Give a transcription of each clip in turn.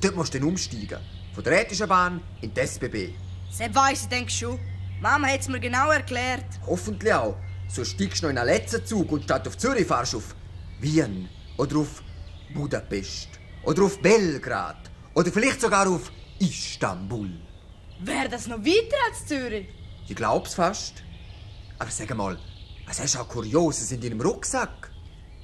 Dort musst du dann umsteigen. Von der Rätischen Bahn in die SBB. Sepp weiss, ich denke schon. Mama hat es mir genau erklärt. Hoffentlich auch. So steigst du noch in den letzten Zug und statt auf Zürich fahrst du auf Wien oder auf Budapest oder auf Belgrad oder vielleicht sogar auf Istanbul. Wäre das noch weiter als Zürich? Ich glaub's fast. Aber sag mal, was hast du auch Kurioses in deinem Rucksack?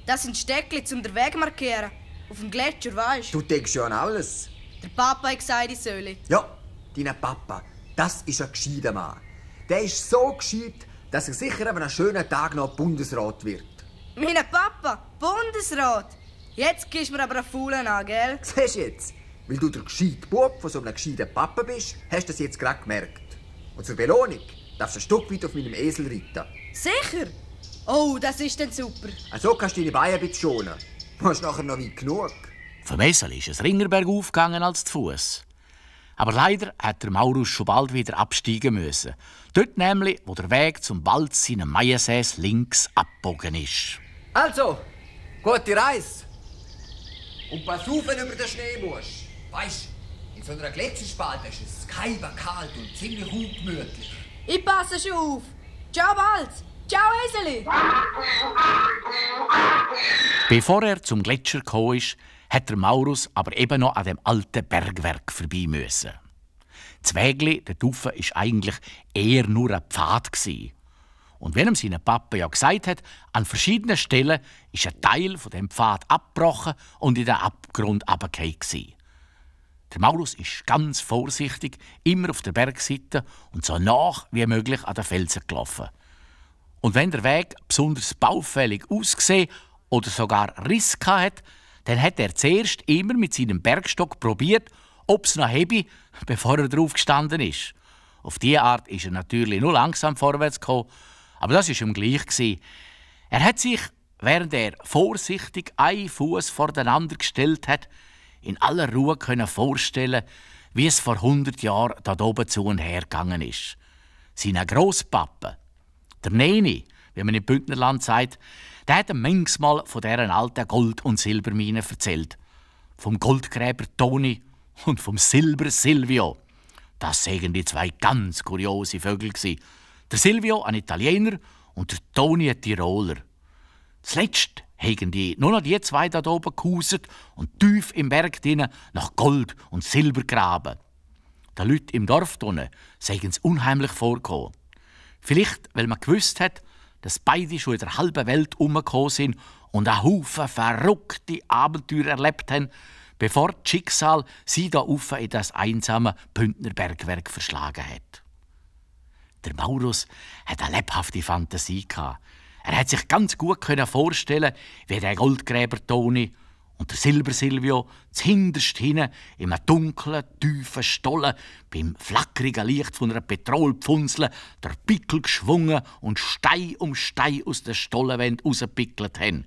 Das sind Steckli, um den Weg markieren. Auf dem Gletscher, weißt du? Du denkst ja an alles. Der Papa hat gesagt, ich soll. Ja, dein Papa, das ist ein gescheiter Mann. Der ist so gescheit, dass er sicher an einem schönen Tag noch Bundesrat wird. Mein Papa, Bundesrat? Jetzt gibst du mir aber einen Faulen an, gell? Siehst du jetzt? Weil du der gescheite Bub von so einem gescheiten Papa bist, hast du das jetzt gerade gemerkt. Und zur Belohnung darfst du ein Stück weit auf meinem Esel reiten. Sicher? Oh, das ist dann super. So also kannst du deine Beine ein bisschen schonen. Hast nachher noch weit genug? Für Messel ist es Ringerberg aufgegangen als zu Fuß. Aber leider hat der Maurus schon bald wieder absteigen müssen. Dort nämlich, wo der Weg zum Wald seiner Maiensäß links abbogen ist. Also, gute Reise. Und pass auf, wenn du über den Schnee musst. Weißt du, in so einer Gletscherspalte ist es keimer kalt und ziemlich ungemütlich. Ich passe schon auf. Ciao, bald. Ciao, Eseli. Bevor er zum Gletscher gekommen ist, hat der Maurus aber eben noch an dem alten Bergwerk vorbei müssen. Das Wägli, der Tuffe, ist eigentlich eher nur ein Pfad. Gewesen. Und wenn ihm seine Papa ja gesagt hat, an verschiedenen Stellen ist ein Teil von dem Pfad abgebrochen und in den Abgrund abgekehrt. Der Maurus ist ganz vorsichtig, immer auf der Bergseite und so nach wie möglich an den Felsen gelaufen. Und wenn der Weg besonders baufällig ausgesehen oder sogar Riss hatte, dann hat er zuerst immer mit seinem Bergstock probiert, ob es noch hebe, bevor er drauf gestanden ist. Auf diese Art ist er natürlich nur langsam vorwärts gekommen, aber das ist ihm gleich. Er hat sich, während er vorsichtig einen Fuß voreinander gestellt hat, in aller Ruhe können vorstellen, wie es vor 100 Jahren da oben zu und her gegangen ist. Seine Grosspapa, der Neni, wie man im Bündnerland sagt, der hat manchmal von deren alten Gold- und Silbermine erzählt. Vom Goldgräber Toni und vom Silber Silvio. Das sägen die zwei ganz kuriose Vögel. Gewesen. Der Silvio, ein Italiener, und der Toni, ein Tiroler. Zuletzt haben die nur noch die zwei da oben gehauset und tief im Berg drinnen nach Gold und Silber graben. Die Leute im Dorf drinnen seien sie unheimlich vorgekommen. Vielleicht, weil man gewusst hat, dass beide schon in der halben Welt umgekommen sind und einen Haufen verrückte Abenteuer erlebt haben, bevor das Schicksal sie da auf in das einsame Bündner Bergwerk verschlagen hat. Der Maurus hat eine lebhafte Fantasie gehabt. Er hat sich ganz gut vorstellen, wie der Goldgräber Toni und der Silber Silvio zhinderst in einem dunklen, tiefen Stollen, beim flackerigen Licht von einer Petrolpfunzle, der Pickel geschwungen und Stein um Stein aus der Stollenwand rausgepickelt haben.